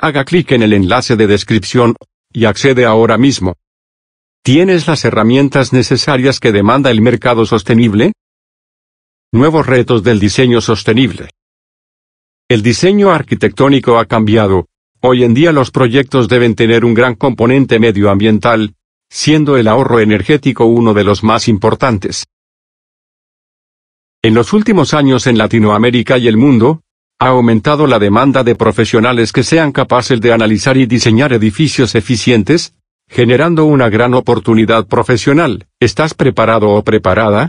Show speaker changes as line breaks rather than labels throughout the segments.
Haga clic en el enlace de descripción, y accede ahora mismo. ¿Tienes las herramientas necesarias que demanda el mercado sostenible? Nuevos retos del diseño sostenible. El diseño arquitectónico ha cambiado. Hoy en día los proyectos deben tener un gran componente medioambiental, siendo el ahorro energético uno de los más importantes. En los últimos años en Latinoamérica y el mundo, ha aumentado la demanda de profesionales que sean capaces de analizar y diseñar edificios eficientes, generando una gran oportunidad profesional. ¿Estás preparado o preparada?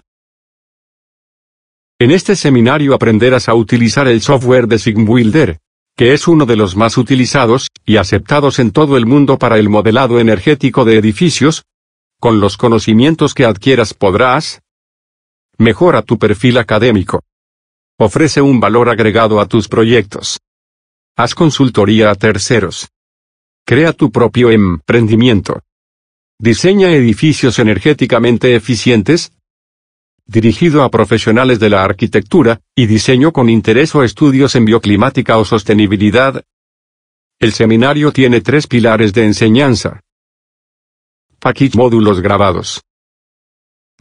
En este seminario aprenderás a utilizar el software de SigWilder, que es uno de los más utilizados y aceptados en todo el mundo para el modelado energético de edificios. Con los conocimientos que adquieras podrás mejora tu perfil académico. Ofrece un valor agregado a tus proyectos. Haz consultoría a terceros. Crea tu propio emprendimiento. Diseña edificios energéticamente eficientes. Dirigido a profesionales de la arquitectura y diseño con interés o estudios en bioclimática o sostenibilidad. El seminario tiene tres pilares de enseñanza. Package módulos grabados.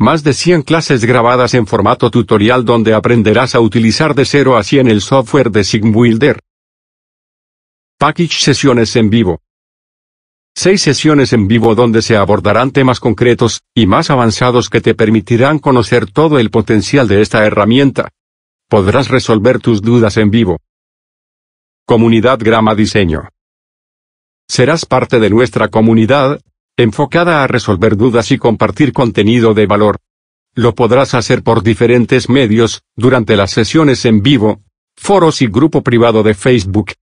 Más de 100 clases grabadas en formato tutorial donde aprenderás a utilizar de cero a 100 el software de SigWilder. Package sesiones en vivo. 6 sesiones en vivo donde se abordarán temas concretos y más avanzados que te permitirán conocer todo el potencial de esta herramienta. Podrás resolver tus dudas en vivo. Comunidad Grama Diseño. Serás parte de nuestra comunidad, enfocada a resolver dudas y compartir contenido de valor. Lo podrás hacer por diferentes medios, durante las sesiones en vivo, foros y grupo privado de Facebook,